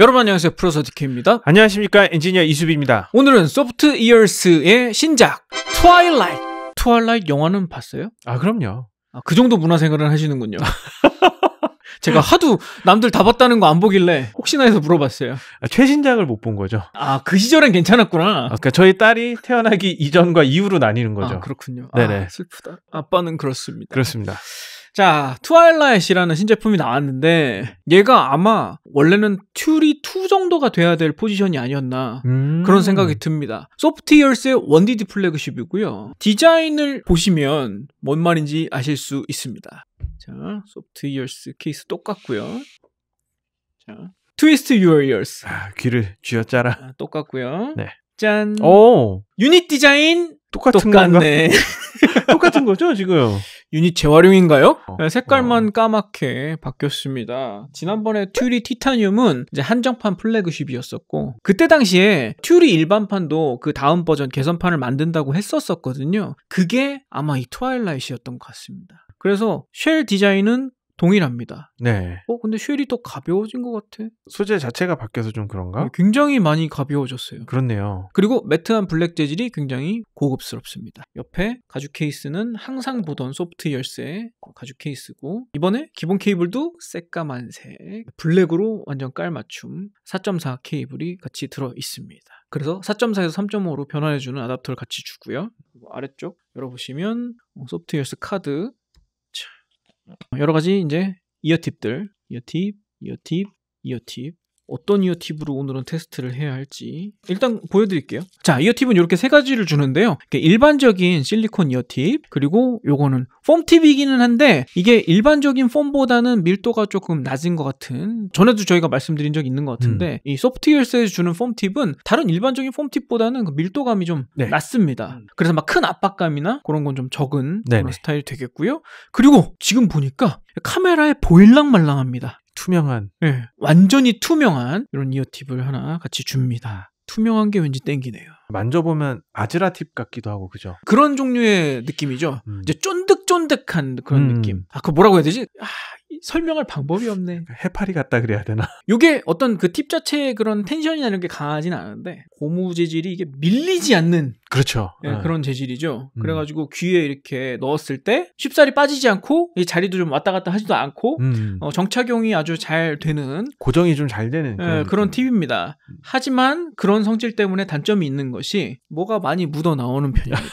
여러분 안녕하세요 프로서디케입니다 안녕하십니까 엔지니어 이수비입니다 오늘은 소프트 이어스의 신작 트와일라이트 트와일라이트 영화는 봤어요? 아 그럼요 아, 그 정도 문화생활을 하시는군요 제가 하도 남들 다 봤다는 거 안 보길래 혹시나 해서 물어봤어요. 아, 최신작을 못 본 거죠. 아, 그 시절엔 괜찮았구나. 아, 그러니까 저희 딸이 태어나기 이전과 이후로 나뉘는 아, 거죠. 아, 그렇군요. 네네. 슬프다. 아빠는 그렇습니다. 그렇습니다. 자, 트와일라잇이라는 신제품이 나왔는데 얘가 아마 원래는 툴리2 정도가 돼야 될 포지션이 아니었나 음. 그런 생각이 듭니다. 소프트웨어스의 원디디 플래그십이고요. 디자인을 보시면 뭔 말인지 아실 수 있습니다. 자, 소프트웨어스 케이스 똑같고요. 자, 트위스트 유어이어스. 아, 귀를 쥐어짜라. 아, 똑같고요. 네. 짠. 오. 유닛 디자인 똑같은 똑같네. 똑같은 거죠 지금? 유닛 재활용인가요? 어, 네, 색깔만 어. 까맣게 바뀌었습니다. 지난번에 튜리 티타늄은 이제 한정판 플래그십이었었고 그때 당시에 튜리 일반판도 그 다음 버전 개선판을 만든다고 했었었거든요. 그게 아마 이 트와일라이트였던 것 같습니다. 그래서 쉘 디자인은 동일합니다. 네. 어, 근데 쉘이 더 가벼워진 것 같아. 소재 자체가 바뀌어서 좀 그런가? 네, 굉장히 많이 가벼워졌어요. 그렇네요. 그리고 매트한 블랙 재질이 굉장히 고급스럽습니다. 옆에 가죽 케이스는 항상 보던 소프트 열쇠 가죽 케이스고 이번에 기본 케이블도 새까만색 블랙으로 완전 깔맞춤 4.4 케이블이 같이 들어 있습니다. 그래서 4.4에서 3.5로 변환해주는 아답터를 같이 주고요. 아래쪽 열어보시면 어, 소프트 열쇠 카드 여러 가지 이제 이어팁들, 이어팁, 이어팁, 이어팁 어떤 이어팁으로 오늘은 테스트를 해야 할지 일단 보여드릴게요 자 이어팁은 이렇게 세 가지를 주는데요 일반적인 실리콘 이어팁 그리고 요거는 폼팁이기는 한데 이게 일반적인 폼보다는 밀도가 조금 낮은 것 같은 전에도 저희가 말씀드린 적이 있는 것 같은데 음. 이 소프트웨어에서 주는 폼팁은 다른 일반적인 폼팁보다는 그 밀도감이 좀 네. 낮습니다 음. 그래서 막 큰 압박감이나 그런 건 좀 적은 네네. 그런 스타일이 되겠고요 그리고 지금 보니까 카메라에 보일랑말랑합니다 투명한 네. 완전히 투명한 이런 이어팁을 하나 같이 줍니다. 투명한 게 왠지 땡기네요. 만져보면 아즈라팁 같기도 하고 그죠? 그런 종류의 느낌이죠. 음. 이제 쫀득쫀득한 그런 음. 느낌. 아, 그 뭐라고 해야 되지? 아, 설명할 방법이 없네. 그러니까 해파리 같다 그래야 되나? 요게 어떤 그 팁 자체의 그런 텐션이나 이런 게 강하진 않은데 고무 재질이 이게 밀리지 않는 그렇죠. 예, 네. 그런 재질이죠. 음. 그래가지고 귀에 이렇게 넣었을 때 쉽사리 빠지지 않고 이 자리도 좀 왔다 갔다 하지도 않고 음. 어, 정착용이 아주 잘 되는 고정이 좀 잘 되는 예, 그런, 그런 팁입니다. 음. 하지만 그런 성질 때문에 단점이 있는 것이 것이 뭐가 많이 묻어 나오는 편입니다.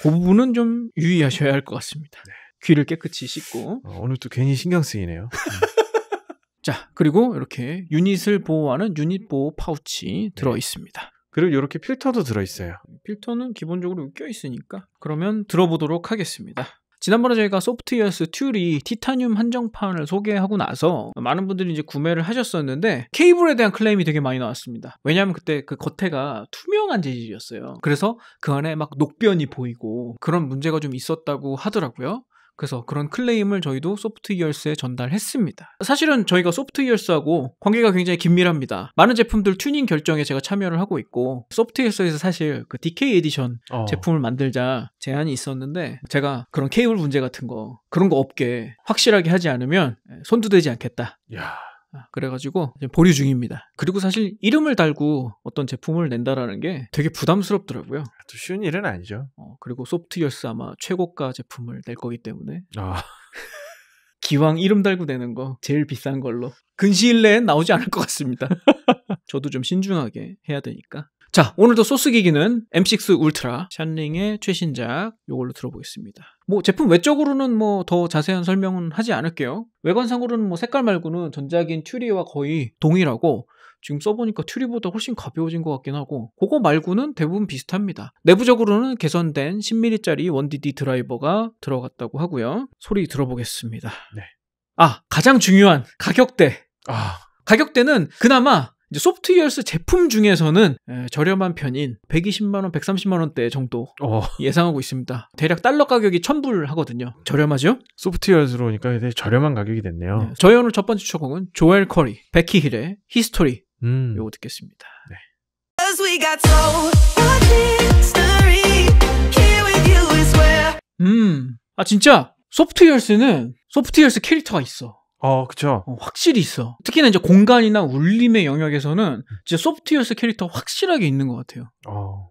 그 부분은 좀 유의하셔야 할 것 같습니다. 네. 귀를 깨끗이 씻고. 어, 오늘 또 괜히 신경 쓰이네요. 음. 자, 그리고 이렇게 유닛을 보호하는 유닛 보호 파우치 네. 들어 있습니다. 그리고 이렇게 필터도 들어 있어요. 필터는 기본적으로 껴 있으니까. 그러면 들어보도록 하겠습니다. 지난번에 저희가 소프트웨어스 툴이 티타늄 한정판을 소개하고 나서 많은 분들이 이제 구매를 하셨었는데 케이블에 대한 클레임이 되게 많이 나왔습니다. 왜냐하면 그때 그 겉에가 투명한 재질이었어요. 그래서 그 안에 막 녹변이 보이고 그런 문제가 좀 있었다고 하더라고요. 그래서 그런 클레임을 저희도 소프트이어스에 전달했습니다. 사실은 저희가 소프트이어스하고 관계가 굉장히 긴밀합니다. 많은 제품들 튜닝 결정에 제가 참여를 하고 있고 소프트이어스에서 사실 그 DK 에디션 어. 제품을 만들자 제안이 있었는데 제가 그런 케이블 문제 같은 거 그런 거 없게 확실하게 하지 않으면 손도 대지 않겠다. 야. 아, 그래가지고 보류 중입니다. 그리고 사실 이름을 달고 어떤 제품을 낸다라는 게 되게 부담스럽더라고요. 아, 또 쉬운 일은 아니죠. 어, 그리고 소프트웨어스 아마 최고가 제품을 낼 거기 때문에 아. 기왕 이름 달고 내는 거 제일 비싼 걸로 근시일 내에 나오지 않을 것 같습니다. 저도 좀 신중하게 해야 되니까. 자 오늘도 소스 기기는 M6 울트라 샨링의 최신작 이걸로 들어보겠습니다. 뭐 제품 외적으로는 뭐 더 자세한 설명은 하지 않을게요. 외관상으로는 뭐 색깔 말고는 전작인 튜리와 거의 동일하고 지금 써보니까 튜리보다 훨씬 가벼워진 것 같긴 하고 그거 말고는 대부분 비슷합니다. 내부적으로는 개선된 10mm짜리 1DD 드라이버가 들어갔다고 하고요. 소리 들어보겠습니다. 네. 아 가장 중요한 가격대. 아 가격대는 그나마 이제 소프트웨어스 제품 중에서는 저렴한 편인 120만원, 130만원대 정도 어. 예상하고 있습니다. 대략 달러 가격이 1000불 하거든요. 저렴하죠? 소프트웨어스로 오니까 되게 저렴한 가격이 됐네요. 네. 저희 오늘 첫 번째 추천곡은 조엘 커리, 베키 힐의 히스토리. 음. 요거 듣겠습니다. 네. 음. 아, 진짜 소프트웨어스는 소프트웨어스 캐릭터가 있어. 아, 어, 그쵸. 확실히 있어. 특히나 이제 공간이나 울림의 영역에서는 음. 진짜 소프트웨어스 캐릭터 확실하게 있는 것 같아요. 어.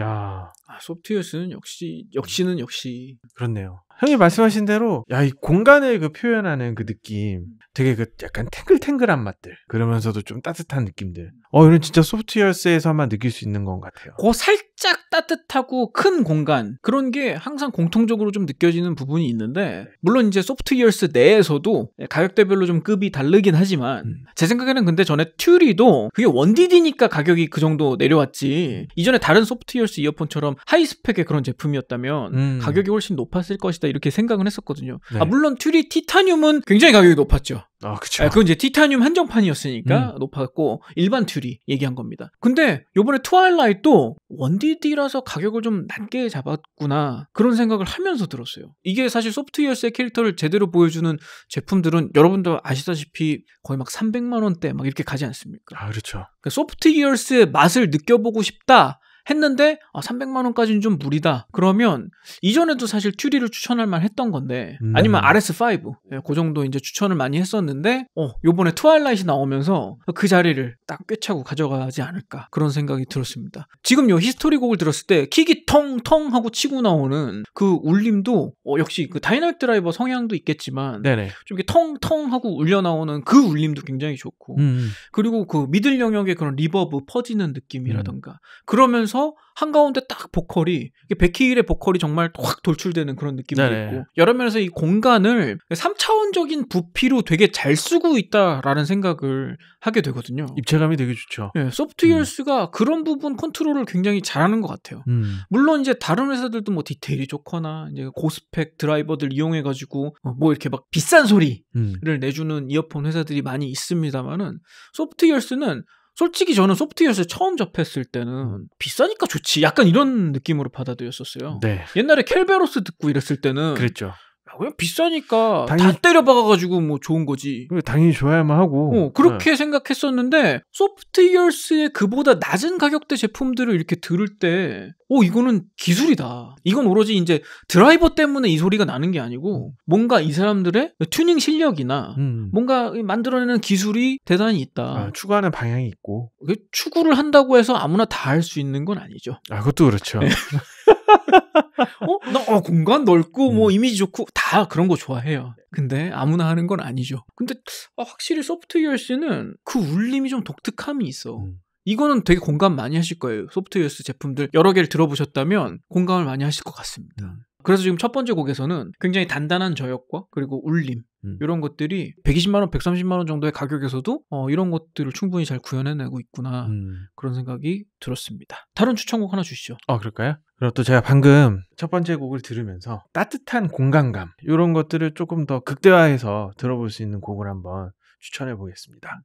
야. 아, 소프트웨어스는 역시, 역시는 역시. 그렇네요. 형이 말씀하신 대로, 야, 이 공간을 그 표현하는 그 느낌, 음. 되게 그 약간 탱글탱글한 맛들, 그러면서도 좀 따뜻한 느낌들. 어, 이런 진짜 소프트웨어스에서만 느낄 수 있는 것 같아요. 그 살, 살짝 따뜻하고 큰 공간 그런 게 항상 공통적으로 좀 느껴지는 부분이 있는데 물론 이제 소프트 이어스 내에서도 가격대별로 좀 급이 다르긴 하지만 음. 제 생각에는 근데 전에 튜리도 그게 원디디니까 가격이 그 정도 내려왔지 이전에 다른 소프트 이어스 이어폰처럼 하이 스펙의 그런 제품이었다면 음. 가격이 훨씬 높았을 것이다 이렇게 생각은 했었거든요. 아, 네. 아 물론 튜리 티타늄은 굉장히 가격이 높았죠. 아, 그쵸. 아, 그건 이제 티타늄 한정판이었으니까 음. 높았고 일반 듀리 얘기한 겁니다. 근데 요번에 트와일라이트도 원디디라서 가격을 좀 낮게 잡았구나 그런 생각을 하면서 들었어요. 이게 사실 소프트웨어스의 캐릭터를 제대로 보여주는 제품들은 여러분도 아시다시피 거의 막 300만 원대 막 이렇게 가지 않습니까? 아, 그렇죠. 그러니까 소프트웨어스의 맛을 느껴보고 싶다. 했는데 아, 300만 원까지는 좀 무리다. 그러면 이전에도 사실 튜리를 추천할 만 했던 건데 음. 아니면 RS5 예, 그 정도 이제 추천을 많이 했었는데 어, 요번에 트와일라이트 나오면서 그 자리를 딱 꿰차고 가져가지 않을까 그런 생각이 들었습니다. 지금 요 히스토리 곡을 들었을 때 킥이 텅텅 하고 치고 나오는 그 울림도 어, 역시 그 다이나믹 드라이버 성향도 있겠지만 네네. 좀 이렇게 텅텅 하고 울려 나오는 그 울림도 굉장히 좋고 음. 음. 그리고 그 미들 영역의 그런 리버브 퍼지는 느낌이라던가 음. 그러면서 하면서 한가운데 딱 보컬이 베키힐의 보컬이 정말 확 돌출되는 그런 느낌도 네네. 있고 여러 면에서 이 공간을 3차원적인 부피로 되게 잘 쓰고 있다라는 생각을 하게 되거든요. 입체감이 되게 좋죠. 네, 예, 소프트웨어스가 음. 그런 부분 컨트롤을 굉장히 잘하는 것 같아요. 음. 물론 이제 다른 회사들도 뭐 디테일이 좋거나 이제 고스펙 드라이버들 이용해 가지고 어, 뭐 이렇게 막 비싼 소리를 음. 내주는 이어폰 회사들이 많이 있습니다만은 소프트웨어스는 솔직히 저는 소프트웨어에서 처음 접했을 때는 음. 비싸니까 좋지 약간 이런 느낌으로 받아들였었어요. 네. 옛날에 켈베로스 듣고 이랬을 때는 그랬죠. 그냥 비싸니까 당연히... 다 때려박아가지고 뭐 좋은 거지. 당연히 좋아야만 하고. 어, 그렇게 네. 생각했었는데 소프트이어스의 그보다 낮은 가격대 제품들을 이렇게 들을 때, 오 어, 이거는 기술이다. 이건 오로지 이제 드라이버 때문에 이 소리가 나는 게 아니고 뭔가 이 사람들의 튜닝 실력이나 음. 뭔가 만들어내는 기술이 대단히 있다. 아, 추구하는 방향이 있고. 추구를 한다고 해서 아무나 다 할 수 있는 건 아니죠. 아 그것도 그렇죠. 네. 어? 나 어, 공간 넓고 음. 뭐 이미지 좋고 다 그런 거 좋아해요. 근데 아무나 하는 건 아니죠. 근데 어, 확실히 소프트웨어 씨는 그 울림이 좀 독특함이 있어. 음. 이거는 되게 공감 많이 하실 거예요. 소프트웨어 제품들 여러 개를 들어보셨다면 공감을 많이 하실 것 같습니다. 음. 그래서 지금 첫 번째 곡에서는 굉장히 단단한 저역과 그리고 울림 음. 이런 것들이 120만 원, 130만 원 정도의 가격에서도 어, 이런 것들을 충분히 잘 구현해내고 있구나 음. 그런 생각이 들었습니다. 다른 추천곡 하나 주시죠. 아 어, 그럴까요? 그리고 또 제가 방금 첫 번째 곡을 들으면서 따뜻한 공간감 이런 것들을 조금 더 극대화해서 들어볼 수 있는 곡을 한번 추천해 보겠습니다.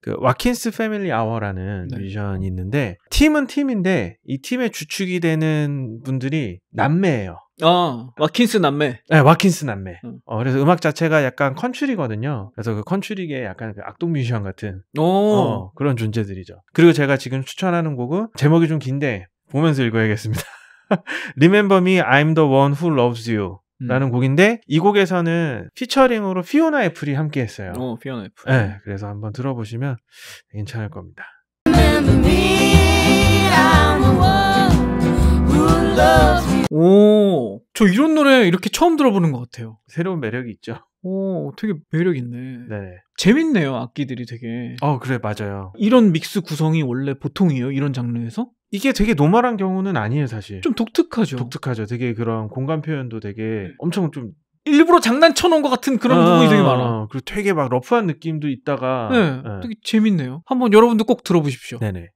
그 와킨스 패밀리 아워라는 네. 뮤지션이 있는데 팀은 팀인데 이 팀의 주축이 되는 분들이 남매예요. 아, 와킨스 남매. 네, 와킨스 남매. 응. 음. 어, 그래서 음악 자체가 약간 컨츄리거든요. 그래서 그 컨츄리계 약간 그 악동 뮤지션 같은 어, 그런 존재들이죠. 그리고 제가 지금 추천하는 곡은 제목이 좀 긴데 보면서 읽어야겠습니다. Remember me, I'm the one who loves you. 음. 라는 곡인데 이 곡에서는 피처링으로 피오나 애플이 함께 했어요. 오, 피오나 애플. 네, 그래서 한번 들어보시면 괜찮을 겁니다. 오, 저 이런 노래 이렇게 처음 들어보는 것 같아요. 새로운 매력이 있죠. 오, 되게 매력 있네. 네. 재밌네요, 악기들이 되게. 어, 그래, 맞아요. 이런 믹스 구성이 원래 보통이에요, 이런 장르에서? 이게 되게 노멀한 경우는 아니에요, 사실. 좀 독특하죠. 독특하죠. 되게 그런 공간 표현도 되게 네. 엄청 좀 일부러 장난쳐놓은 것 같은 그런 아, 부분이 되게 많아. 그리고 되게 막 러프한 느낌도 있다가 네, 네. 되게 재밌네요. 한번 여러분도 꼭 들어보십시오. 네네.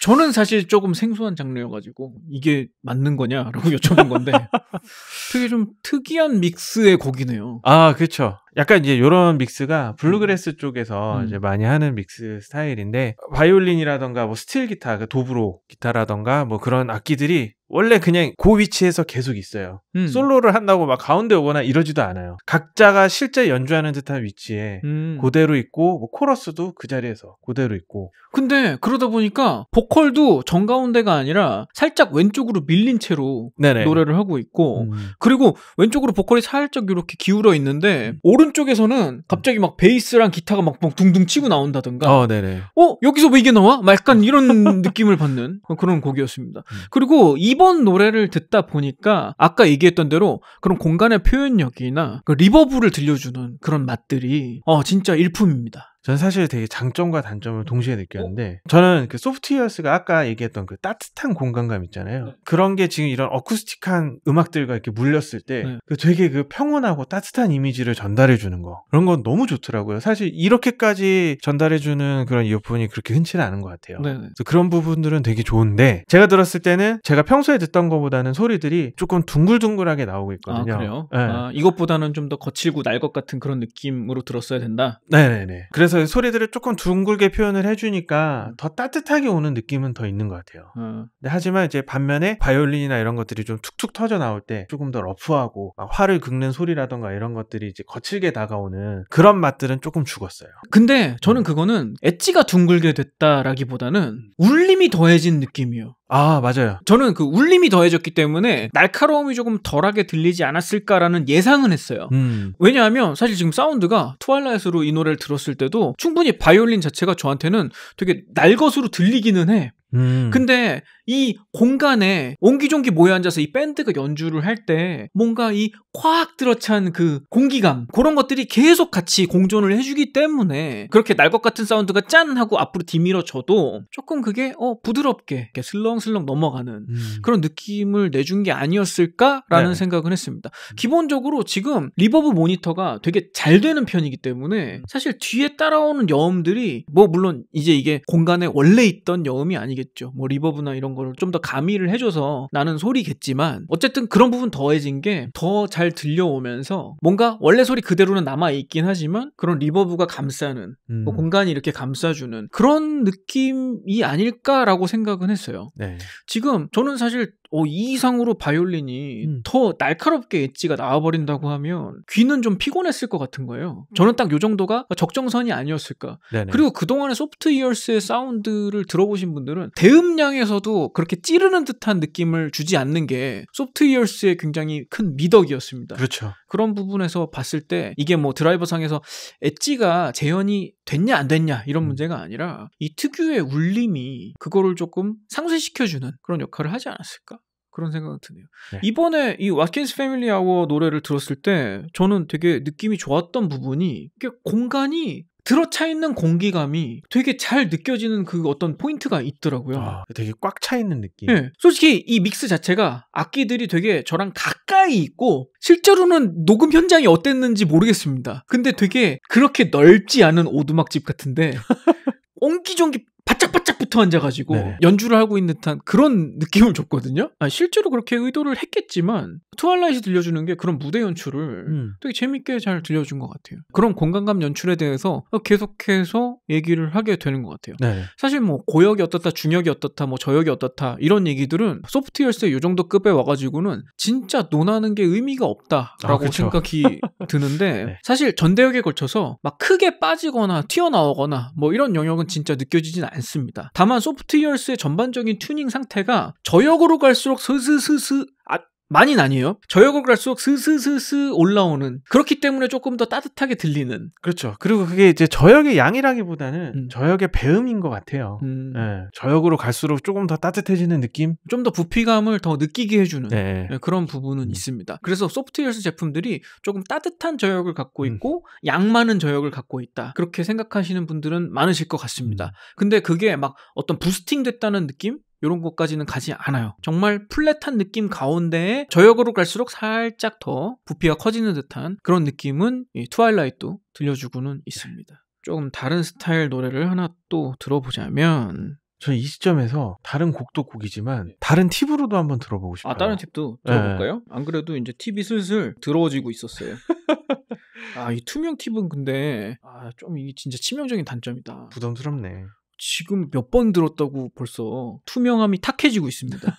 저는 사실 조금 생소한 장르여가지고 이게 맞는 거냐라고 여쭤본 건데 되게 좀 특이한 믹스의 곡이네요. 아 그렇죠. 약간 이제 요런 믹스가 블루그래스 음. 쪽에서 음. 이제 많이 하는 믹스 스타일인데 바이올린이라던가 뭐 스틸 기타, 그 도브로 기타라던가 뭐 그런 악기들이 원래 그냥 그 위치에서 계속 있어요. 음. 솔로를 한다고 막 가운데 오거나 이러지도 않아요. 각자가 실제 연주하는 듯한 위치에 음. 그대로 있고 뭐 코러스도 그 자리에서 그대로 있고. 근데 그러다 보니까 보컬도 정 가운데가 아니라 살짝 왼쪽으로 밀린 채로 네네. 노래를 하고 있고 음. 그리고 왼쪽으로 보컬이 살짝 이렇게 기울어 있는데 음. 오른 오른쪽에서는 갑자기 막 베이스랑 기타가 막 둥둥 치고 나온다든가. 어, 네네. 어, 여기서 왜 뭐 이게 나와? 막 약간 이런 느낌을 받는 그런 곡이었습니다. 음. 그리고 이번 노래를 듣다 보니까 아까 얘기했던 대로 그런 공간의 표현력이나 그 리버브를 들려주는 그런 맛들이 어, 진짜 일품입니다. 저는 사실 되게 장점과 단점을 동시에 어? 느꼈는데 저는 그 소프트웨어스가 아까 얘기했던 그 따뜻한 공간감 있잖아요. 네. 그런 게 지금 이런 어쿠스틱한 음악들과 이렇게 물렸을 때그 네. 되게 그 평온하고 따뜻한 이미지를 전달해 주는 거 그런 건 너무 좋더라고요. 사실 이렇게까지 전달해 주는 그런 이어폰이 그렇게 흔치는 않은 것 같아요. 그래서 그런 부분들은 되게 좋은데 제가 들었을 때는 제가 평소에 듣던 것보다는 소리들이 조금 둥글둥글하게 나오고 아, 있거든요. 아, 그래요? 네. 아, 이것보다는 좀 더 거칠고 날 것 같은 그런 느낌으로 들었어야 된다. 네네네. 그래서 그래서 소리들을 조금 둥글게 표현을 해주니까 더 따뜻하게 오는 느낌은 더 있는 것 같아요. 음. 하지만 이제 반면에 바이올린이나 이런 것들이 좀 툭툭 터져 나올 때 조금 더 러프하고 화를 긁는 소리라던가 이런 것들이 이제 거칠게 다가오는 그런 맛들은 조금 죽었어요. 근데 저는 음. 그거는 엣지가 둥글게 됐다라기보다는 울림이 더해진 느낌이에요. 아, 맞아요. 저는 그 울림이 더해졌기 때문에 날카로움이 조금 덜하게 들리지 않았을까라는 예상은 했어요. 음. 왜냐하면 사실 지금 사운드가 트와일라이트로 이 노래를 들었을 때도 충분히 바이올린 자체가 저한테는 되게 날것으로 들리기는 해. 음. 근데 이 공간에 옹기종기 모여 앉아서 이 밴드가 연주를 할 때 뭔가 이콱 들어찬 그 공기감 그런 것들이 계속 같이 공존을 해주기 때문에 그렇게 날 것 같은 사운드가 짠 하고 앞으로 뒤밀어져도 조금 그게 어 부드럽게 슬렁슬렁 넘어가는 음. 그런 느낌을 내준 게 아니었을까라는 네. 생각을 했습니다. 음. 기본적으로 지금 리버브 모니터가 되게 잘 되는 편이기 때문에 음. 사실 뒤에 따라오는 여음들이 뭐 물론 이제 이게 공간에 원래 있던 여음이 아니기 아니겠죠. 뭐 리버브나 이런 거를 좀 더 가미를 해줘서 나는 소리겠지만 어쨌든 그런 부분 더해진 게 더 잘 들려오면서 뭔가 원래 소리 그대로는 남아 있긴 하지만 그런 리버브가 감싸는 음. 뭐 공간이 이렇게 감싸주는 그런 느낌이 아닐까라고 생각은 했어요. 네. 지금 저는 사실 어, 이 이상으로 바이올린이 음. 더 날카롭게 엣지가 나와버린다고 하면 귀는 좀 피곤했을 것 같은 거예요. 저는 딱 요 정도가 적정선이 아니었을까. 네네. 그리고 그동안의 소프트 이어스의 사운드를 들어보신 분들은 대음량에서도 그렇게 찌르는 듯한 느낌을 주지 않는 게 소프트 이어스의 굉장히 큰 미덕이었습니다. 그렇죠. 그런 부분에서 봤을 때 이게 뭐 드라이버 상에서 엣지가 재현이 됐냐 안 됐냐 이런 음. 문제가 아니라 이 특유의 울림이 그거를 조금 상쇄시켜주는 그런 역할을 하지 않았을까? 그런 생각은 드네요. 네. 이번에 이 왓킨스 패밀리 아워 노래를 들었을 때 저는 되게 느낌이 좋았던 부분이 이 공간이 들어차 있는 공기감이 되게 잘 느껴지는 그 어떤 포인트가 있더라고요. 아, 되게 꽉 차 있는 느낌. 네. 솔직히 이 믹스 자체가 악기들이 되게 저랑 가까이 있고 실제로는 녹음 현장이 어땠는지 모르겠습니다. 근데 되게 그렇게 넓지 않은 오두막집 같은데 옹기종기 바짝바짝 붙어 앉아가지고 네. 연주를 하고 있는 듯한 그런 느낌을 줬거든요. 아, 실제로 그렇게 의도를 했겠지만 트와일라이트 들려주는 게 그런 무대 연출을 음. 되게 재밌게 잘 들려준 것 같아요. 그런 공간감 연출에 대해서 계속해서 얘기를 하게 되는 것 같아요. 네. 사실 뭐 고역이 어떻다, 중역이 어떻다, 뭐 저역이 어떻다 이런 얘기들은 소프트웨어스 의요 정도 급에 와가지고는 진짜 논하는 게 의미가 없다라고 아, 생각이 드는데 네. 사실 전대역에 걸쳐서 막 크게 빠지거나 튀어나오거나 뭐 이런 영역은 진짜 느껴지진 않습니다. 다만 소프트웨어스의 전반적인 튜닝 상태가 저역으로 갈수록 스스스스 아, 많이 나뉘어요. 저역을 갈수록 스스스스 올라오는 그렇기 때문에 조금 더 따뜻하게 들리는 그렇죠. 그리고 그게 이제 저역의 양이라기보다는 음. 저역의 배음인 것 같아요. 음. 네. 저역으로 갈수록 조금 더 따뜻해지는 느낌, 좀 더 부피감을 더 느끼게 해주는 네. 네, 그런 부분은 음. 있습니다. 그래서 소프트웨어 스 제품들이 조금 따뜻한 저역을 갖고 음. 있고 양 많은 저역을 갖고 있다 그렇게 생각하시는 분들은 많으실 것 같습니다. 음. 근데 그게 막 어떤 부스팅 됐다는 느낌? 이런 것까지는 가지 않아요. 정말 플랫한 느낌 가운데에 저역으로 갈수록 살짝 더 부피가 커지는 듯한 그런 느낌은 트와일라이트도 들려주고는 있습니다. 조금 다른 스타일 노래를 하나 또 들어보자면 저는 이 시점에서 다른 곡도 곡이지만 다른 팁으로도 한번 들어보고 싶어요. 아 다른 팁도 들어볼까요? 네. 안 그래도 이제 팁이 슬슬 들어지고 있었어요. 아이 투명 팁은 근데 아, 좀 이게 진짜 치명적인 단점이다. 부담스럽네. 지금 몇 번 들었다고 벌써 투명함이 탁해지고 있습니다.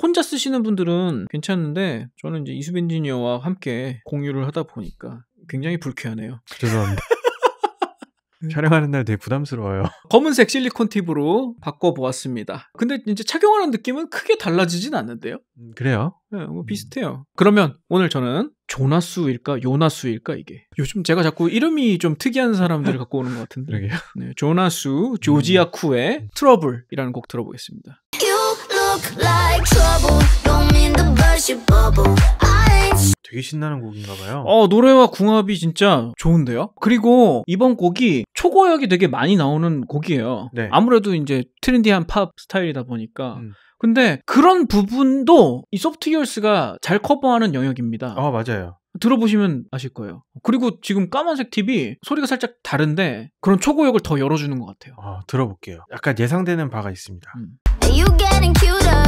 혼자 쓰시는 분들은 괜찮은데 저는 이제 이수벤지니어와 함께 공유를 하다 보니까 굉장히 불쾌하네요. 죄송합니다. 음. 촬영하는 날 되게 부담스러워요. 검은색 실리콘 팁으로 바꿔보았습니다. 근데 이제 착용하는 느낌은 크게 달라지진 않는데요. 음, 그래요? 네, 뭐 음. 비슷해요. 그러면 오늘 저는 조나수일까 요나수일까 이게 요즘 제가 자꾸 이름이 좀 특이한 사람들을 갖고 오는 것 같은데 그러게요. 네, 조나수 음. 조지아쿠의 트러블이라는 곡 들어보겠습니다. 되게 신나는 곡인가봐요. 어, 노래와 궁합이 진짜 좋은데요? 그리고 이번 곡이 초고역이 되게 많이 나오는 곡이에요. 네. 아무래도 이제 트렌디한 팝 스타일이다 보니까. 음. 근데 그런 부분도 이 소프트히어스가 잘 커버하는 영역입니다. 어, 맞아요. 들어보시면 아실 거예요. 그리고 지금 까만색 팁이 소리가 살짝 다른데 그런 초고역을 더 열어주는 것 같아요. 어, 들어볼게요. 약간 예상되는 바가 있습니다. 음. you are getting cuter?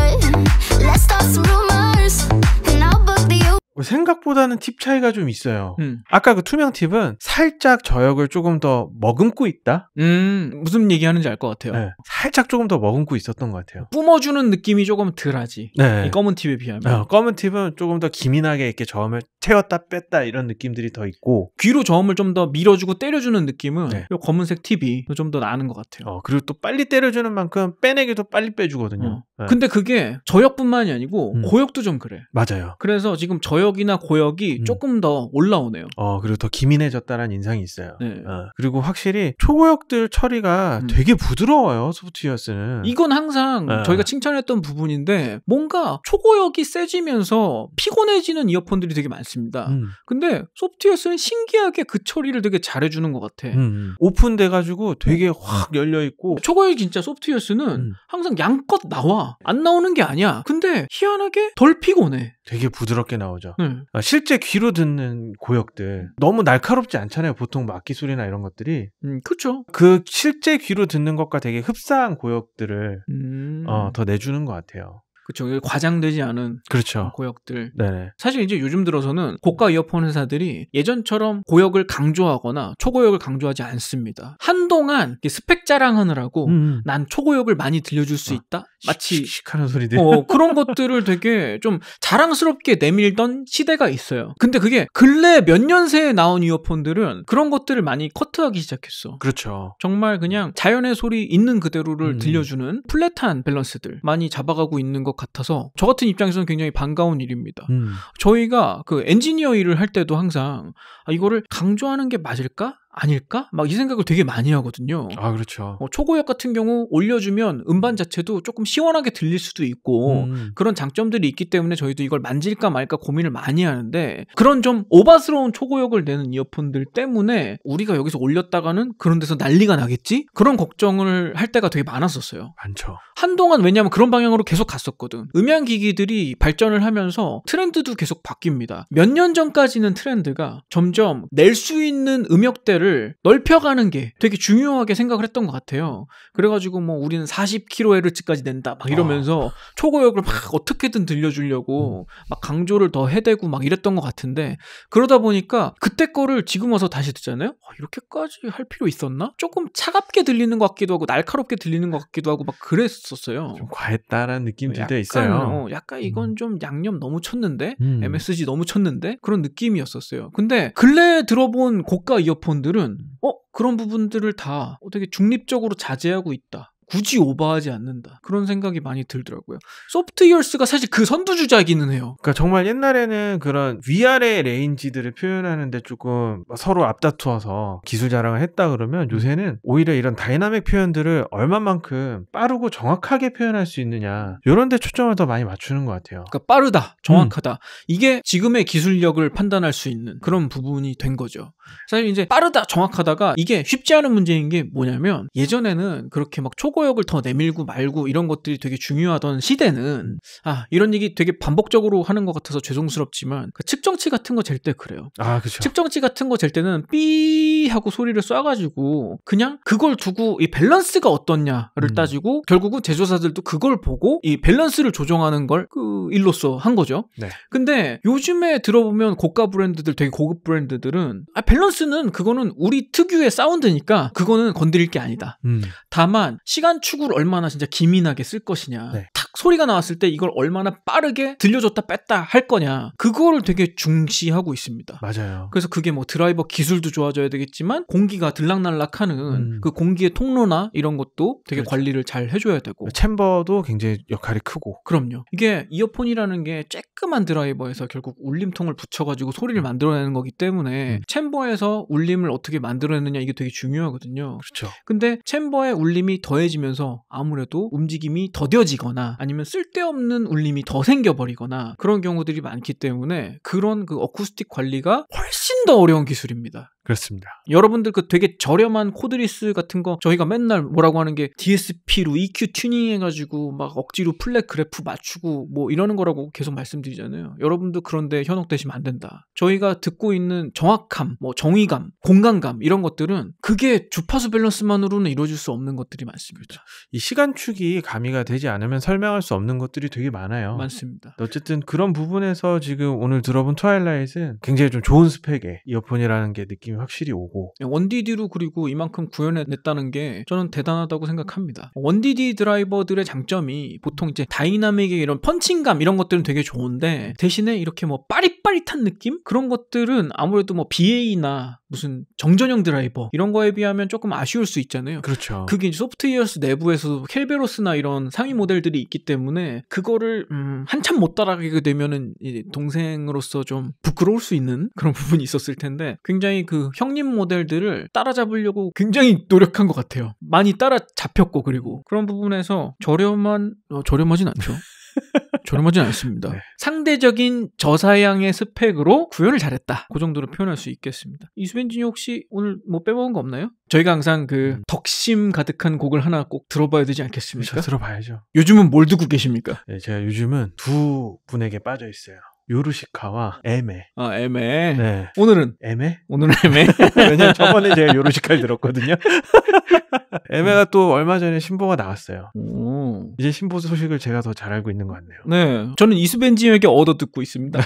Let's start some rumors, and I'll book the 뭐 생각보다는 팁 차이가 좀 있어요. 음. 아까 그 투명 팁은 살짝 저역을 조금 더 머금고 있다? 음, 무슨 얘기 하는지 알 것 같아요. 네. 살짝 조금 더 머금고 있었던 것 같아요. 뿜어주는 느낌이 조금 덜하지. 네. 검은 팁에 비하면. 어, 검은 팁은 조금 더 기민하게 이렇게 저음을 채웠다 뺐다 이런 느낌들이 더 있고 귀로 저음을 좀 더 밀어주고 때려주는 느낌은 네. 요 검은색 팁이 좀 더 나는 것 같아요. 어, 그리고 또 빨리 때려주는 만큼 빼내기도 빨리 빼주거든요. 어. 네. 근데 그게 저역뿐만이 아니고 음. 고역도 좀 그래. 맞아요. 그래서 지금 저역 저역이나 고역이 음. 조금 더 올라오네요. 어, 그리고 더 기민해졌다는 인상이 있어요. 네. 어. 그리고 확실히 초고역들 처리가 음. 되게 부드러워요, 소프트웨어 스는 이건 항상 어. 저희가 칭찬했던 부분인데 뭔가 초고역이 세지면서 피곤해지는 이어폰들이 되게 많습니다. 음. 근데 소프트웨어 스는 신기하게 그 처리를 되게 잘해주는 것 같아. 음, 음. 오픈돼가지고 되게 어. 확 열려있고. 초고역이 진짜 소프트웨어 스는 음. 항상 양껏 나와. 안 나오는 게 아니야. 근데 희한하게 덜 피곤해. 되게 부드럽게 나오죠. 음. 어, 실제 귀로 듣는 고역들 너무 날카롭지 않잖아요. 보통 막기 소리나 이런 것들이. 음, 그렇죠. 그 실제 귀로 듣는 것과 되게 흡사한 고역들을 음. 어, 더 내주는 것 같아요. 그렇죠. 과장되지 않은 그렇죠. 고역들. 네네. 사실 이제 요즘 들어서는 고가 이어폰 회사들이 예전처럼 고역을 강조하거나 초고역을 강조하지 않습니다. 한동안 스펙 자랑하느라고 음. 난 초고역을 많이 들려줄 수 아. 있다. 마치 하는 소리들. 어, 그런 것들을 되게 좀 자랑스럽게 내밀던 시대가 있어요. 근데 그게 근래 몇 년 새에 나온 이어폰들은 그런 것들을 많이 커트하기 시작했어. 그렇죠. 정말 그냥 자연의 소리 있는 그대로를 음. 들려주는 플랫한 밸런스들 많이 잡아가고 있는 것 같아서 저 같은 입장에서는 굉장히 반가운 일입니다. 음. 저희가 그 엔지니어 일을 할 때도 항상 아, 이거를 강조하는 게 맞을까? 아닐까? 막 이 생각을 되게 많이 하거든요. 아, 그렇죠. 어, 초고역 같은 경우 올려주면 음반 음. 자체도 조금 시원하게 들릴 수도 있고 음. 그런 장점들이 있기 때문에 저희도 이걸 만질까 말까 고민을 많이 하는데 그런 좀 오바스러운 초고역을 내는 이어폰들 때문에 우리가 여기서 올렸다가는 그런 데서 난리가 나겠지? 그런 걱정을 할 때가 되게 많았었어요. 많죠. 한동안 왜냐하면 그런 방향으로 계속 갔었거든. 음향 기기들이 발전을 하면서 트렌드도 계속 바뀝니다. 몇 년 전까지는 트렌드가 점점 낼 수 있는 음역대를 범위를 넓혀가는 게 되게 중요하게 생각을 했던 것 같아요. 그래가지고 뭐 우리는 40kHz까지 낸다 막 아. 이러면서 아. 초고역을 막 어떻게든 들려주려고 음. 막 강조를 더 해대고 막 이랬던 것 같은데 그러다 보니까 그때 거를 지금 와서 다시 듣잖아요. 아, 이렇게까지 할 필요 있었나? 조금 차갑게 들리는 것 같기도 하고 날카롭게 들리는 것 같기도 하고 막 그랬었어요. 좀 과했다라는 느낌도 약간, 어, 있어요. 약간 어, 음. 이건 좀 양념 너무 쳤는데 음. MSG 너무 쳤는데 그런 느낌이었었어요. 근데 근래 들어본 고가 이어폰들 분들은 어 그런 부분들을 다 되게 중립적으로 자제하고 있다. 굳이 오버하지 않는다. 그런 생각이 많이 들더라고요. 소프트웨어스가 사실 그 선두주자이기는 해요. 그러니까 정말 옛날에는 그런 위아래 레인지들을 표현하는데 조금 서로 앞다투어서 기술 자랑을 했다 그러면 음. 요새는 오히려 이런 다이나믹 표현들을 얼마만큼 빠르고 정확하게 표현할 수 있느냐 이런 데 초점을 더 많이 맞추는 것 같아요. 그러니까 빠르다, 음. 정확하다. 음. 이게 지금의 기술력을 판단할 수 있는 그런 부분이 된 거죠. 사실 이제 빠르다, 정확하다가 이게 쉽지 않은 문제인 게 뭐냐면 예전에는 그렇게 막 초고 효과력을 더 내밀고 말고 이런 것들이 되게 중요하던 시대는 아 이런 얘기 되게 반복적으로 하는 것 같아서 죄송스럽지만 그 측정치 같은 거잴때 그래요. 아 그렇죠. 측정치 같은 거잴 때는 삐 하고 소리를 쏴가지고 그냥 그걸 두고 이 밸런스가 어떻냐를 음. 따지고 결국은 제조사들도 그걸 보고 이 밸런스를 조정하는 걸 그 일로써 한 거죠. 네. 근데 요즘에 들어보면 고가 브랜드들 되게 고급 브랜드들은 아 밸런스는 그거는 우리 특유의 사운드니까 그거는 건드릴 게 아니다. 음. 다만 시 시간 축을 얼마나 진짜 기민하게 쓸 것이냐. 네. 소리가 나왔을 때 이걸 얼마나 빠르게 들려줬다 뺐다 할 거냐 그거를 되게 중시하고 있습니다. 맞아요. 그래서 그게 뭐 드라이버 기술도 좋아져야 되겠지만 공기가 들락날락하는 음. 그 공기의 통로나 이런 것도 되게 그렇죠. 관리를 잘 해줘야 되고 챔버도 굉장히 역할이 크고 그럼요. 이게 이어폰이라는 게 쬐끄만 드라이버에서 결국 울림통을 붙여가지고 소리를 음. 만들어내는 거기 때문에 음. 챔버에서 울림을 어떻게 만들어내느냐 이게 되게 중요하거든요. 그렇죠. 근데 챔버의 울림이 더해지면서 아무래도 움직임이 더뎌지거나 아니면 쓸데없는 울림이 더 생겨버리거나 그런 경우들이 많기 때문에 그런 그 어쿠스틱 관리가 훨씬 더 어려운 기술입니다. 그렇습니다. 여러분들 그 되게 저렴한 코드리스 같은 거 저희가 맨날 뭐라고 하는 게 DSP로 EQ 튜닝 해가지고 막 억지로 플랫 그래프 맞추고 뭐 이러는 거라고 계속 말씀드리잖아요. 여러분도 그런데 현혹되시면 안 된다. 저희가 듣고 있는 정확함, 뭐 정의감, 공간감 이런 것들은 그게 주파수 밸런스만으로는 이루어질 수 없는 것들이 많습니다. 그렇죠. 이 시간축이 가미가 되지 않으면 설명할 수 없는 것들이 되게 많아요. 많습니다. 어쨌든 그런 부분에서 지금 오늘 들어본 트와일라이트는 굉장히 좀 좋은 스펙의 이어폰이라는 게 느낌 느낌이 확실히 오고 원디디로 그리고 이만큼 구현해냈다는 게 저는 대단하다고 생각합니다. 원디디 드라이버들의 장점이 보통 이제 다이나믹의 이런 펀칭감 이런 것들은 되게 좋은데 대신에 이렇게 뭐 빠릿빠릿한 느낌 그런 것들은 아무래도 뭐 BA나 무슨 정전형 드라이버 이런 거에 비하면 조금 아쉬울 수 있잖아요. 그렇죠. 그게 이제 소프트웨어스 내부에서 켈베로스나 이런 상위 모델들이 있기 때문에 그거를 음 한참 못 따라가게 되면은 동생으로서 좀 부끄러울 수 있는 그런 부분이 있었을 텐데 굉장히 그그 형님 모델들을 따라잡으려고 굉장히 노력한 것 같아요. 많이 따라잡혔고 그리고 그런 부분에서 저렴한 어, 저렴하진 않죠. 저렴하진 않습니다. 네. 상대적인 저사양의 스펙으로 구현을 잘했다. 그 정도로 표현할 수 있겠습니다. 이수빈진이 혹시 오늘 뭐 빼먹은 거 없나요? 저희가 항상 그 음. 덕심 가득한 곡을 하나 꼭 들어봐야 되지 않겠습니까? 들어봐야죠. 요즘은 뭘 듣고 계십니까? 네, 제가 요즘은 두 분에게 빠져 있어요. 요르시카와 에메. 아, 에메. 네. 오늘은? 에메? 오늘은 에메. 왜냐면 저번에 제가 요르시카를 들었거든요. 에메가 또 얼마 전에 신보가 나왔어요. 오. 이제 신보 소식을 제가 더 잘 알고 있는 것 같네요. 네. 저는 이수벤지에게 얻어 듣고 있습니다.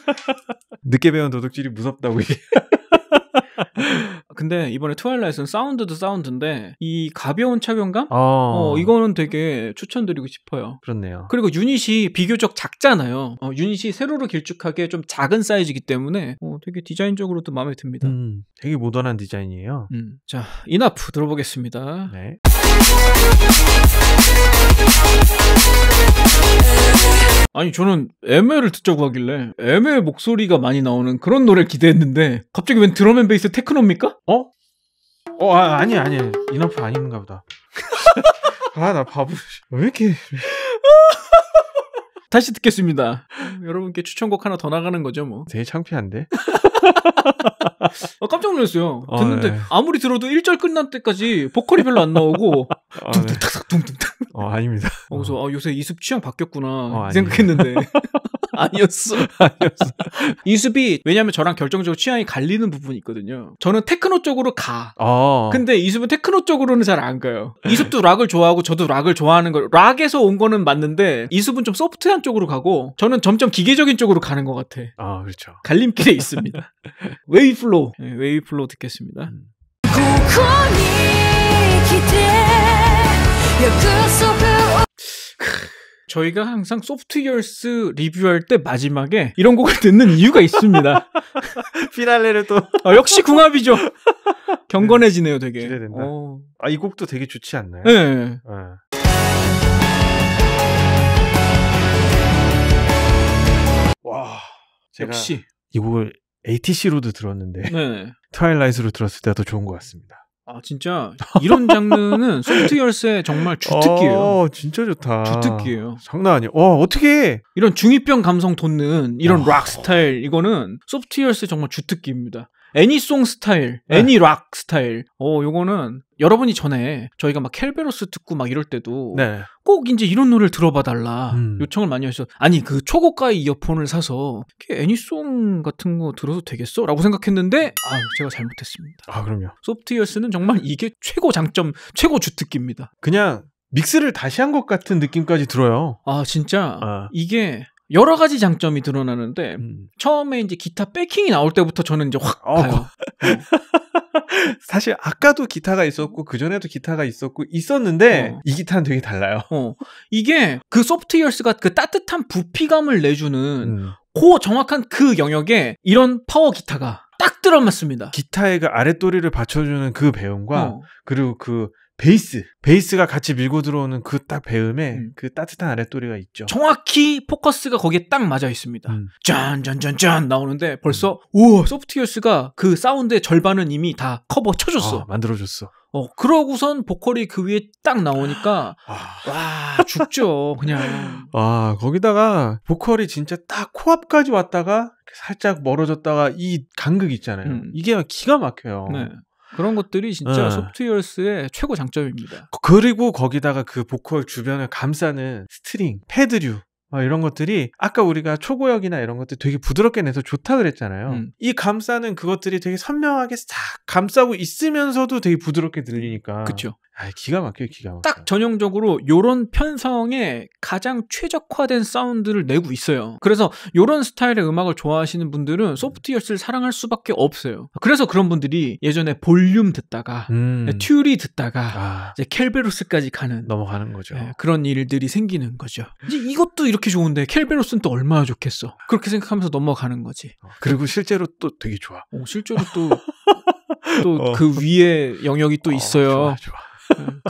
늦게 배운 도둑질이 무섭다고 얘기 해요 근데 이번에 트와일라이트는 사운드도 사운드인데 이 가벼운 착용감? 어. 어. 이거는 되게 추천드리고 싶어요. 그렇네요. 그리고 유닛이 비교적 작잖아요. 어, 유닛이 세로로 길쭉하게 좀 작은 사이즈이기 때문에 어, 되게 디자인적으로도 마음에 듭니다. 음, 되게 모던한 디자인이에요. 음. 자, 이나프 들어보겠습니다. 네. 아니 저는 애매를 듣자고 하길래 에메 목소리가 많이 나오는 그런 노래를 기대했는데 갑자기 웬 드럼앤 베이스 테크노입니까? 어? 어 아, 아니 아니 이어프 아닌가 보다. 아 나 바보. 왜 이렇게 다시 듣겠습니다. 음, 여러분께 추천곡 하나 더 나가는 거죠 뭐. 되게 창피한데. 아, 깜짝 놀랐어요. 아, 듣는데 네. 아무리 들어도 1절 끝난 때까지 보컬이 별로 안 나오고 아, 네. 둥둥탁탁 둥둥탁. 어 아닙니다. 어, 그래서 어, 요새 이습 취향 바뀌었구나 어, 생각했는데 아니었어. 아니었어. 이습이 왜냐하면 저랑 결정적으로 취향이 갈리는 부분이 있거든요. 저는 테크노 쪽으로 가. 아. 근데 이습은 테크노 쪽으로는 잘 안 가요. 이습도 락을 좋아하고 저도 락을 좋아하는 걸 락에서 온 거는 맞는데 이습은 좀 소프트한 쪽으로 가고 저는 점점 기계적인 쪽으로 가는 것 같아. 아 그렇죠. 갈림길에 있습니다. 웨이플로 네, 웨이플로 듣겠습니다. 음. 저희가 항상 소프트웨어스 리뷰할 때 마지막에 이런 곡을 듣는 이유가 있습니다. 피날레를 또 아, 역시 궁합이죠. 경건해지네요, 되게. 기대된다. 아, 이 곡도 되게 좋지 않나요? 네. 네. 와, 제가 역시 이 곡을 ATC로도 들었는데 네네. 트와일라이트로 들었을 때가 더 좋은 것 같습니다. 아 진짜 이런 장르는 소프트 열쇠 정말 주특기예요. 어, 진짜 좋다. 주특기예요. 장난 아니야. 어 어떻게 이런 중이병 감성 돋는 이런 어... 락 스타일 이거는 소프트 열쇠 정말 주특기입니다. 애니송 스타일, 네. 애니락 스타일. 어, 요거는 여러분이 전에 저희가 막 켈베로스 듣고 막 이럴 때도 네. 꼭 이제 이런 노래를 들어봐 달라 음. 요청을 많이 하셔서 아니 그 초고가의 이어폰을 사서 애니송 같은 거 들어도 되겠어? 라고 생각했는데 아 제가 잘못했습니다 아 그럼요 소프트웨어스는 정말 이게 최고 장점 최고 주특기입니다 그냥 믹스를 다시 한 것 같은 느낌까지 들어요 아 진짜 아. 이게 여러 가지 장점이 드러나는데 음. 처음에 이제 기타 백킹이 나올 때부터 저는 이제 확 어, 가요. 어. 사실 아까도 기타가 있었고 그 전에도 기타가 있었고 있었는데 어. 이 기타는 되게 달라요. 어. 이게 그 소프트웨어스가 그 따뜻한 부피감을 내주는 음. 그 정확한 그 영역에 이런 파워 기타가 딱 들어맞습니다. 기타의 그 아랫도리를 받쳐주는 그 배움과 어. 그리고 그 베이스, 베이스가 같이 밀고 들어오는 그 딱 배음에 음. 그 따뜻한 아랫도리가 있죠. 정확히 포커스가 거기에 딱 맞아 있습니다. 음. 짠짠짠짠 나오는데 벌써 음. 우와 소프트웨어스가 그 사운드의 절반은 이미 다 커버 쳐줬어. 어, 만들어줬어. 어 그러고선 보컬이 그 위에 딱 나오니까 아. 와 죽죠 그냥. 와 아, 거기다가 보컬이 진짜 딱 코앞까지 왔다가 살짝 멀어졌다가 이 간극 있잖아요. 음. 이게 기가 막혀요. 네. 그런 것들이 진짜 네. 소프트웨어스의 최고 장점입니다. 그리고 거기다가 그 보컬 주변을 감싸는 스트링, 패드류 이런 것들이 아까 우리가 초고역이나 이런 것들 되게 부드럽게 내서 좋다 그랬잖아요. 음. 이 감싸는 그것들이 되게 선명하게 싹 감싸고 있으면서도 되게 부드럽게 들리니까. 그렇죠. 아, 기가 막혀요, 기가 막혀. 딱 전형적으로 요런 편성에 가장 최적화된 사운드를 내고 있어요. 그래서 요런 스타일의 음악을 좋아하시는 분들은 음. 소프트웨어스를 사랑할 수밖에 없어요. 그래서 그런 분들이 예전에 볼륨 듣다가 음. 튜리 네, 듣다가 아. 이제 켈베로스까지 가는 넘어가는 거죠. 네, 그런 일들이 생기는 거죠. 음. 이제 이것도 이렇게 좋은데 켈베로스는 또 얼마나 좋겠어. 그렇게 생각하면서 넘어가는 거지. 어, 그리고 실제로 또 되게 좋아. 어, 실제로 또 또그 어. 그 위에 영역이 또 어, 있어요. 좋아, 좋아.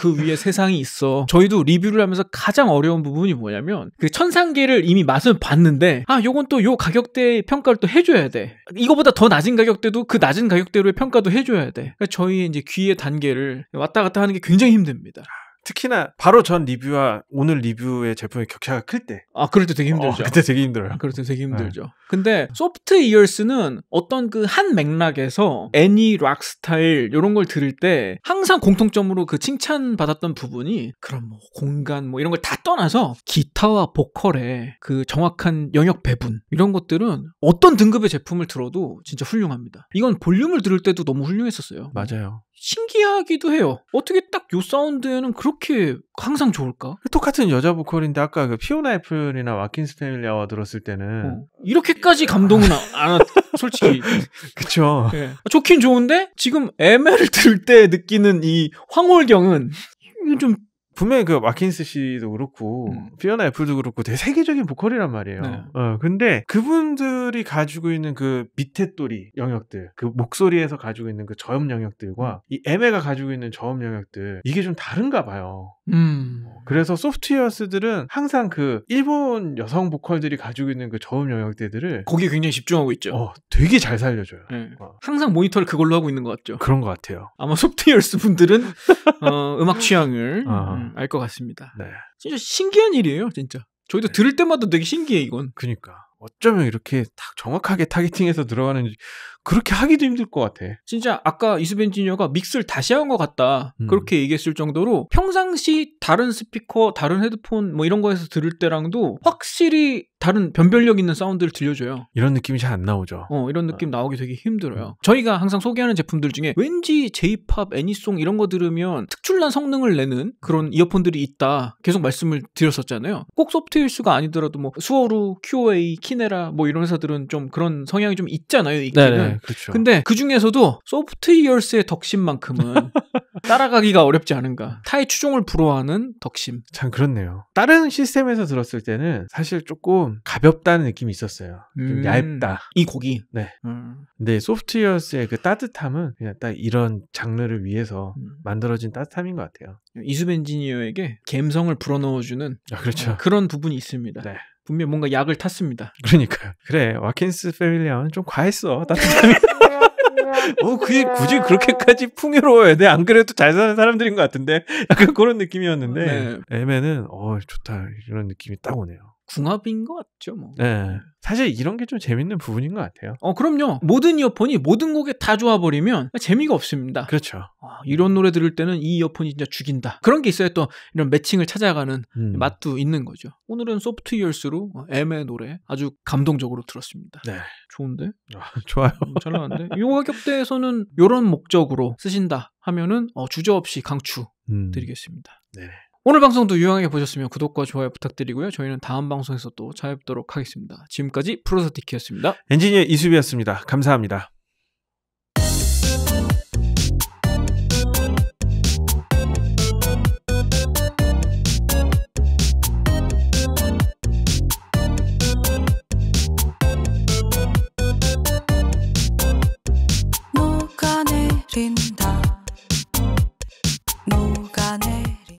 그 위에 세상이 있어. 저희도 리뷰를 하면서 가장 어려운 부분이 뭐냐면 그 천상계를 이미 맛은 봤는데 아 요건 또 요 가격대의 평가를 또 해줘야 돼. 이거보다 더 낮은 가격대도 그 낮은 가격대로의 평가도 해줘야 돼. 그러니까 저희 의 이제 귀의 단계를 왔다 갔다 하는 게 굉장히 힘듭니다. 특히나 바로 전 리뷰와 오늘 리뷰의 제품의 격차가 클 때. 아, 그럴 때 되게 어, 힘들죠. 어, 그때 되게 힘들어요. 아, 그럴 때 되게 네. 힘들죠. 네. 근데 소프트 이얼스는 어떤 그 한 맥락에서 애니 락 스타일 이런 걸 들을 때 항상 공통점으로 그 칭찬받았던 부분이 그런 뭐 공간 뭐 이런 걸 다 떠나서 기타와 보컬의 그 정확한 영역 배분 이런 것들은 어떤 등급의 제품을 들어도 진짜 훌륭합니다. 이건 볼륨을 들을 때도 너무 훌륭했었어요. 맞아요. 신기하기도 해요. 어떻게 딱 요 사운드에는 그렇게 항상 좋을까? 똑같은 여자 보컬인데 아까 그 피오나 애플이나 와킨스 패밀리 아와 들었을 때는 어. 이렇게까지 감동은 안, 왔. 솔직히 그쵸 네. 좋긴 좋은데 지금 ML을 들때 느끼는 이 황홀경은 좀 분명히 그 마킨스 씨도 그렇고 음. 피어나 애플도 그렇고 되게 세계적인 보컬이란 말이에요. 네. 어, 근데 그분들이 가지고 있는 그 밑에 또리 영역들, 그 목소리에서 가지고 있는 그 저음 영역들과 음. 이 에메가 가지고 있는 저음 영역들 이게 좀 다른가 봐요. 음. 어, 그래서 소프트웨어스들은 항상 그 일본 여성 보컬들이 가지고 있는 그 저음 영역들들을 거기에 굉장히 집중하고 있죠. 어, 되게 잘 살려줘요. 네. 어. 항상 모니터를 그걸로 하고 있는 것 같죠. 그런 것 같아요. 아마 소프트웨어스 분들은 어, 음악 취향을 어. 음. 알것 같습니다. 네. 진짜 신기한 일이에요, 진짜. 저희도 네. 들을 때마다 되게 신기해, 이건. 그니까. 어쩌면 이렇게 딱 정확하게 타겟팅해서 들어가는지 그렇게 하기도 힘들 것 같아. 진짜 아까 이수벤지니어가 믹스를 다시 한 것 같다. 음. 그렇게 얘기했을 정도로 평상시 다른 스피커, 다른 헤드폰 뭐 이런 거에서 들을 때랑도 확실히 다른 변별력 있는 사운드를 들려줘요. 이런 느낌이 잘 안 나오죠. 어, 이런 느낌 어. 나오기 되게 힘들어요. 음. 저희가 항상 소개하는 제품들 중에 왠지 J-팝, 애니송 이런 거 들으면 특출난 성능을 내는 그런 이어폰들이 있다. 계속 말씀을 드렸었잖아요. 꼭소프트웨힐수가 아니더라도 뭐 수어루, QA, 키네라 뭐 이런 회사들은 좀 그런 성향이 좀 있잖아요. 있기는. 네네. 네, 그렇죠. 근데 그 중에서도 소프트 이열스의 덕심만큼은 따라가기가 어렵지 않은가. 타의 추종을 부러워하는 덕심. 참 그렇네요. 다른 시스템에서 들었을 때는 사실 조금 가볍다는 느낌이 있었어요. 좀 음... 얇다. 이 곡이. 네. 음... 근데 소프트 이열스의 그 따뜻함은 그냥 딱 이런 장르를 위해서 음... 만들어진 따뜻함인 것 같아요. 이수벤지니어에게 감성을 불어넣어주는 아, 그렇죠. 그런 부분이 있습니다. 네. 분명 뭔가 약을 탔습니다. 그러니까요. 그래, 와킨스 페밀리아는좀 과했어. 따뜻함이. 음, 어, 그게 굳이 그렇게까지 풍요로워야 돼. 네, 안 그래도 잘 사는 사람들인 것 같은데. 약간 그런 느낌이었는데. 네. 에메는, 어, 좋다. 이런 느낌이 딱 오네요. 궁합인 것 같죠. 뭐. 네. 사실 이런 게 좀 재밌는 부분인 것 같아요. 어, 그럼요. 모든 이어폰이 모든 곡에 다 좋아버리면 재미가 없습니다. 그렇죠. 어, 이런 노래 들을 때는 이 이어폰이 진짜 죽인다. 그런 게 있어야 또 이런 매칭을 찾아가는 음. 맛도 있는 거죠. 오늘은 소프트 이얼스로 M의 노래 아주 감동적으로 들었습니다. 네. 좋은데? 아, 좋아요. 음, 잘 나왔는데? 이 가격대에서는 이런 목적으로 쓰신다 하면은 어, 주저없이 강추 음. 드리겠습니다. 네. 오늘 방송도 유용하게 보셨으면 구독과 좋아요 부탁드리고요. 저희는 다음 방송에서 또 찾아뵙도록 하겠습니다. 지금까지 프로서티키였습니다. 엔지니어 이수비였습니다. 감사합니다.